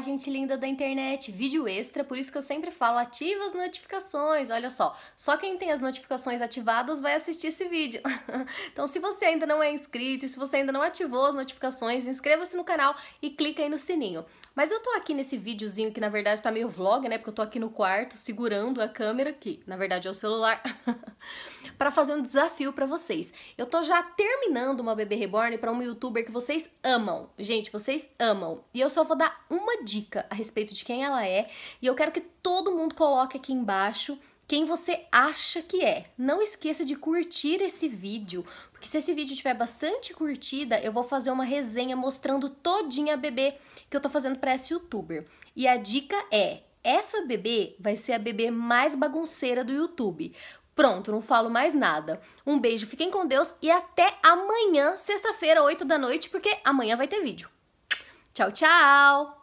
gente linda da internet, vídeo extra, por isso que eu sempre falo, ativa as notificações, olha só, só quem tem as notificações ativadas vai assistir esse vídeo. então se você ainda não é inscrito, se você ainda não ativou as notificações, inscreva-se no canal e clica aí no sininho. Mas eu tô aqui nesse videozinho que na verdade tá meio vlog, né, porque eu tô aqui no quarto segurando a câmera, que na verdade é o celular, para fazer um desafio para vocês. Eu tô já terminando uma bebê reborn para um youtuber que vocês amam, gente, vocês amam, e eu só vou dar uma dica a respeito de quem ela é e eu quero que todo mundo coloque aqui embaixo quem você acha que é. Não esqueça de curtir esse vídeo, porque se esse vídeo tiver bastante curtida, eu vou fazer uma resenha mostrando todinha a bebê que eu tô fazendo para essa youtuber. E a dica é: essa bebê vai ser a bebê mais bagunceira do YouTube. Pronto, não falo mais nada. Um beijo, fiquem com Deus e até amanhã, sexta-feira, 8 da noite, porque amanhã vai ter vídeo. Tchau, tchau!